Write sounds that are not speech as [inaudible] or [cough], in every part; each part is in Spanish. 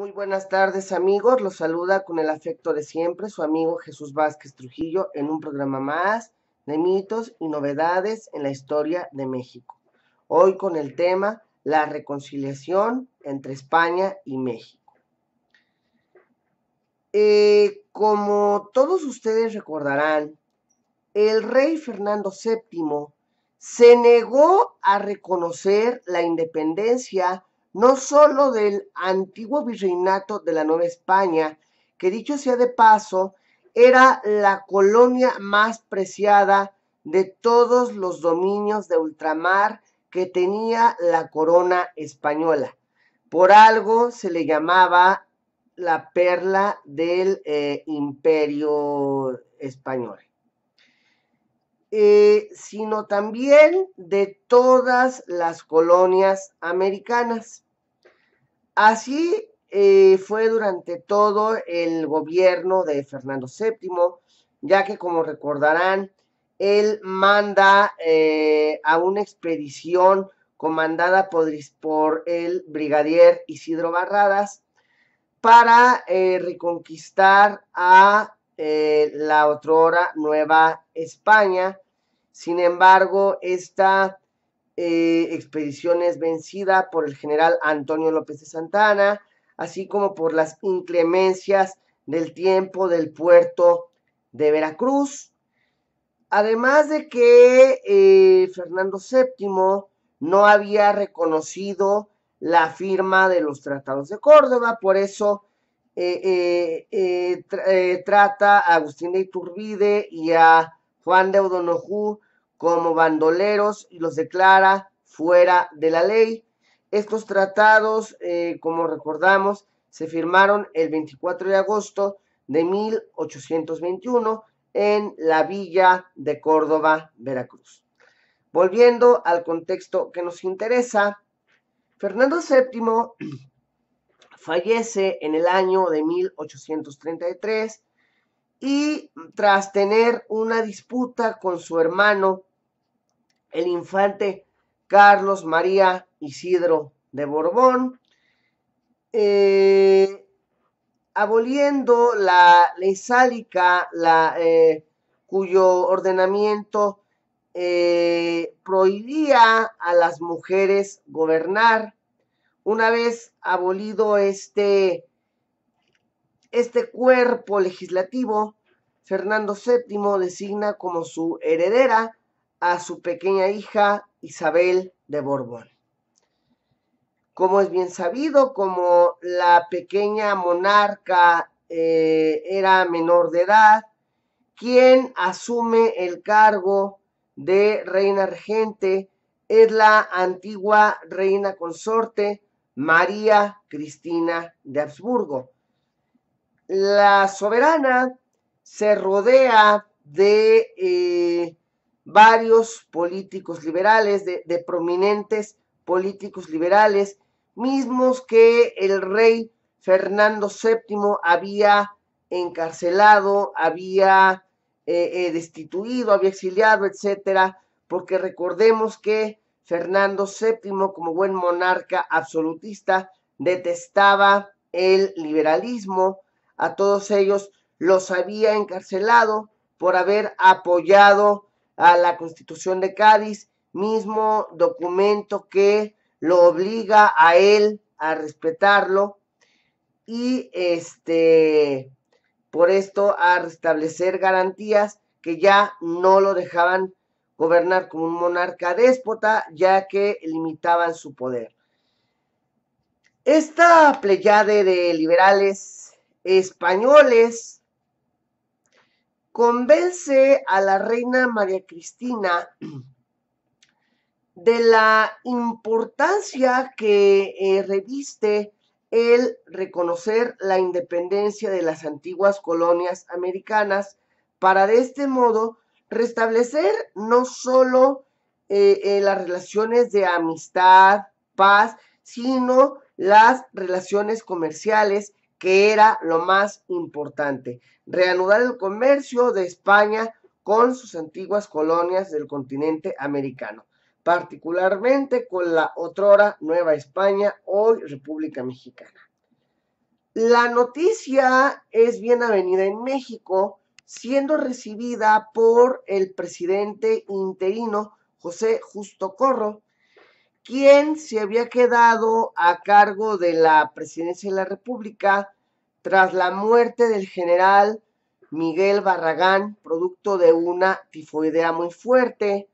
Muy buenas tardes amigos, los saluda con el afecto de siempre su amigo Jesús Vázquez Trujillo en un programa más de mitos y novedades en la historia de México. Hoy con el tema la reconciliación entre España y México. Eh, como todos ustedes recordarán, el rey Fernando VII se negó a reconocer la independencia no sólo del antiguo virreinato de la Nueva España, que dicho sea de paso, era la colonia más preciada de todos los dominios de ultramar que tenía la corona española. Por algo se le llamaba la perla del eh, imperio español, eh, sino también de todas las colonias americanas. Así eh, fue durante todo el gobierno de Fernando VII, ya que como recordarán, él manda eh, a una expedición comandada por, el brigadier Isidro Barradas para eh, reconquistar a la otrora Nueva España. Sin embargo, esta eh, expediciones vencidas por el general Antonio López de Santana, así como por las inclemencias del tiempo del puerto de Veracruz. Además de que eh, Fernando VII no había reconocido la firma de los tratados de Córdoba, por eso eh, trata a Agustín de Iturbide y a Juan de O'Donoghue como bandoleros y los declara fuera de la ley. Estos tratados, eh, como recordamos, se firmaron el 24 de agosto de 1821 en la villa de Córdoba, Veracruz. Volviendo al contexto que nos interesa, Fernando VII [clears throat] fallece en el año de 1833 y tras tener una disputa con su hermano el infante Carlos María Isidro de Borbón, eh, aboliendo la ley sálica, la, eh, cuyo ordenamiento eh, prohibía a las mujeres gobernar. Una vez abolido este, este cuerpo legislativo, Fernando VII designa como su heredera a su pequeña hija Isabel de Borbón. Como es bien sabido, como la pequeña monarca eh, era menor de edad, quien asume el cargo de reina regente es la antigua reina consorte María Cristina de Habsburgo. La soberana se rodea de eh, varios políticos liberales, de, prominentes políticos liberales, mismos que el rey Fernando VII había encarcelado, había eh, eh, destituido, había exiliado, etcétera, porque recordemos que Fernando VII, como buen monarca absolutista, detestaba el liberalismo, a todos ellos los había encarcelado por haber apoyado a la Constitución de Cádiz, mismo documento que lo obliga a él a respetarlo y este por esto a restablecer garantías que ya no lo dejaban gobernar como un monarca déspota, ya que limitaban su poder. Esta pleyade de liberales españoles convence a la reina María Cristina de la importancia que eh, reviste el reconocer la independencia de las antiguas colonias americanas para de este modo restablecer no solo eh, eh, las relaciones de amistad, paz, sino las relaciones comerciales que era lo más importante, reanudar el comercio de España con sus antiguas colonias del continente americano, particularmente con la otrora Nueva España, hoy República Mexicana. La noticia es bien avenida en México, siendo recibida por el presidente interino José Justo Corro, Quién se había quedado a cargo de la presidencia de la República tras la muerte del general Miguel Barragán, producto de una tifoidea muy fuerte.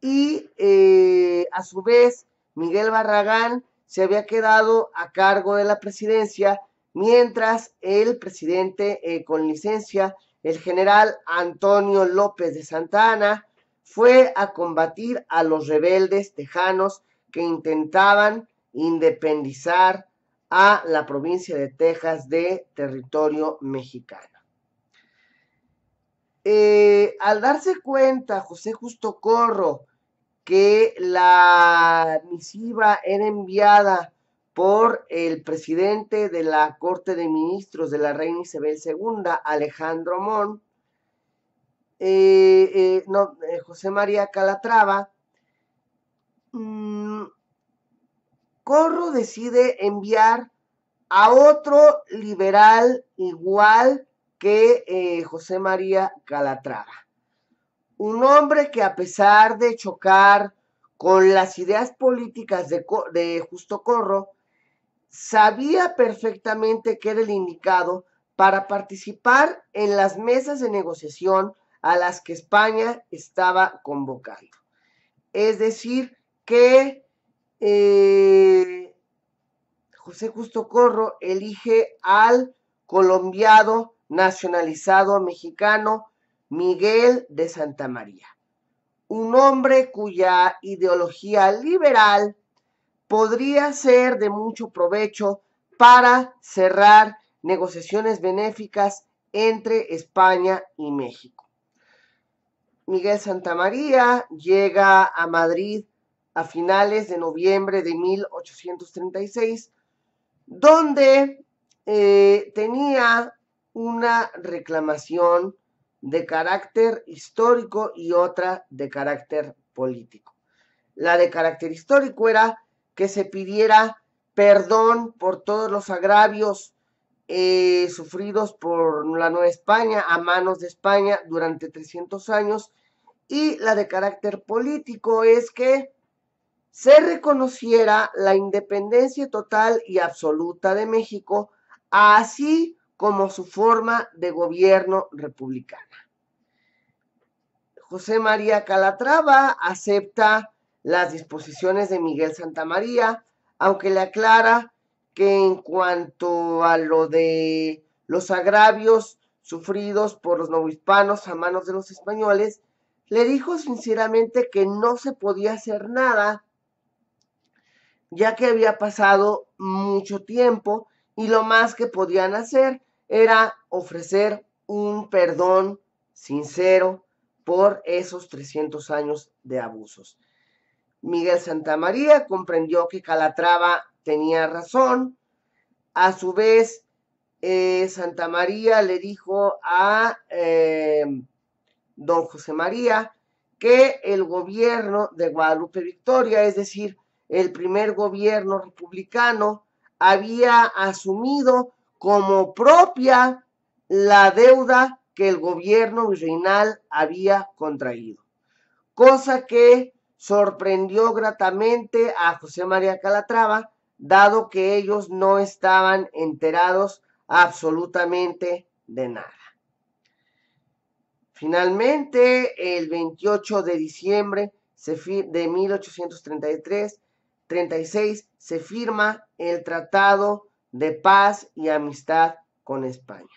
Y eh, a su vez, Miguel Barragán se había quedado a cargo de la presidencia, mientras el presidente eh, con licencia, el general Antonio López de Santa Ana, fue a combatir a los rebeldes tejanos que intentaban independizar a la provincia de Texas de territorio mexicano. Eh, al darse cuenta José Justo Corro que la misiva era enviada por el presidente de la Corte de Ministros de la Reina Isabel II, Alejandro Mon, eh, eh, eh, José María Calatrava, mm, Corro decide enviar a otro liberal igual que José María Calatrava. Un hombre que a pesar de chocar con las ideas políticas de Justo Corro, sabía perfectamente que era el indicado para participar en las mesas de negociación a las que España estaba convocando. Es decir, que eh, José Justo Corro elige al colombiado nacionalizado mexicano Miguel de Santa María, un hombre cuya ideología liberal podría ser de mucho provecho para cerrar negociaciones benéficas entre España y México. Miguel Santamaría llega a Madrid a finales de noviembre de 1836, donde eh, tenía una reclamación de carácter histórico y otra de carácter político. La de carácter histórico era que se pidiera perdón por todos los agravios eh, sufridos por la Nueva España a manos de España durante 300 años y la de carácter político es que se reconociera la independencia total y absoluta de México, así como su forma de gobierno republicana. José María Calatrava acepta las disposiciones de Miguel Santamaría, aunque le aclara que en cuanto a lo de los agravios sufridos por los novohispanos a manos de los españoles, le dijo sinceramente que no se podía hacer nada, ya que había pasado mucho tiempo y lo más que podían hacer era ofrecer un perdón sincero por esos 300 años de abusos. Miguel Santamaría comprendió que Calatrava tenía razón. A su vez, eh, Santa María le dijo a eh, don José María, que el gobierno de Guadalupe Victoria, es decir, el primer gobierno republicano, había asumido como propia la deuda que el gobierno virreinal había contraído, cosa que sorprendió gratamente a José María Calatrava, dado que ellos no estaban enterados absolutamente de nada. Finalmente, el 28 de diciembre de 1833, 36, se firma el Tratado de Paz y Amistad con España.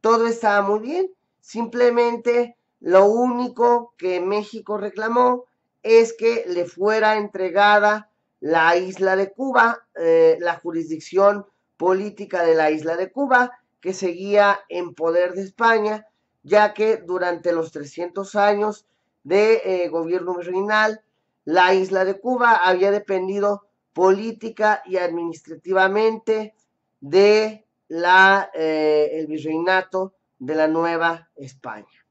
Todo estaba muy bien, simplemente lo único que México reclamó es que le fuera entregada la isla de Cuba, eh, la jurisdicción política de la isla de Cuba, que seguía en poder de España ya que durante los 300 años de eh, gobierno virreinal, la isla de Cuba había dependido política y administrativamente de la, eh, el virreinato de la Nueva España,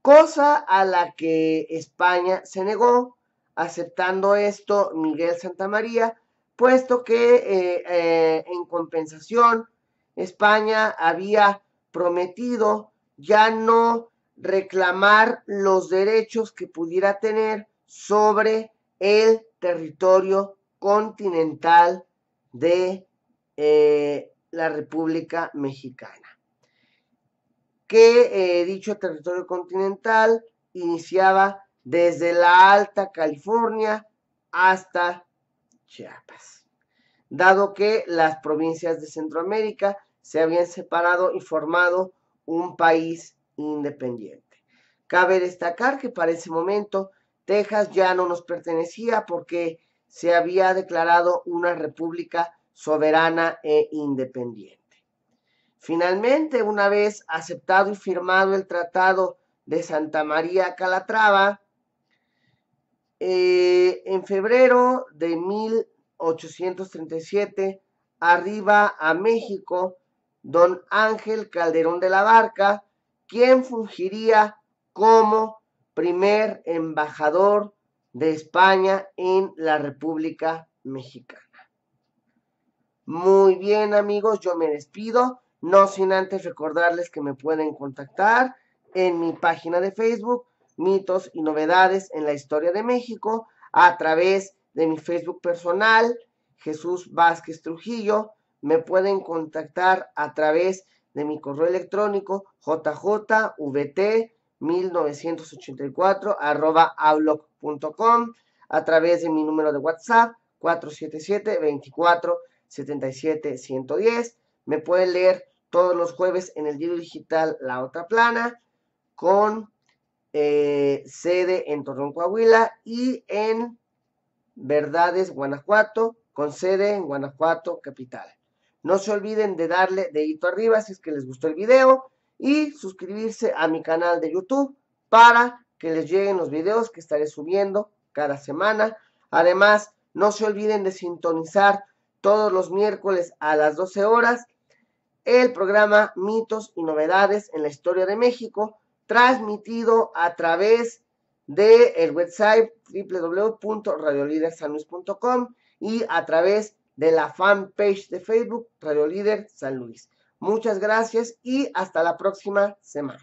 cosa a la que España se negó, aceptando esto Miguel Santamaría, puesto que eh, en compensación España había prometido ya no reclamar los derechos que pudiera tener sobre el territorio continental de eh, la República Mexicana. Que eh, dicho territorio continental iniciaba desde la Alta California hasta Chiapas, dado que las provincias de Centroamérica se habían separado y formado un país independiente. Cabe destacar que para ese momento Texas ya no nos pertenecía porque se había declarado una república soberana e independiente. Finalmente, una vez aceptado y firmado el Tratado de Santa María Calatrava, eh, en febrero de 1837 arriba a México don Ángel Calderón de la Barca, quien fungiría como primer embajador de España en la República Mexicana. Muy bien amigos, yo me despido, no sin antes recordarles que me pueden contactar en mi página de Facebook, mitos y novedades en la historia de México, a través de mi Facebook personal, Jesús Vázquez Trujillo, me pueden contactar a través de mi correo electrónico jjvt1984 a través de mi número de WhatsApp 477 24 110. Me pueden leer todos los jueves en el diario digital La Otra Plana con eh, sede en Torreón, Coahuila y en Verdades, Guanajuato, con sede en Guanajuato, capital. No se olviden de darle dedito arriba si es que les gustó el video y suscribirse a mi canal de YouTube para que les lleguen los videos que estaré subiendo cada semana. Además, no se olviden de sintonizar todos los miércoles a las 12 horas el programa Mitos y Novedades en la Historia de México, transmitido a través del el website www.radiolidersanluis.com y a través de de la fanpage de Facebook Radio Líder San Luis. Muchas gracias y hasta la próxima semana.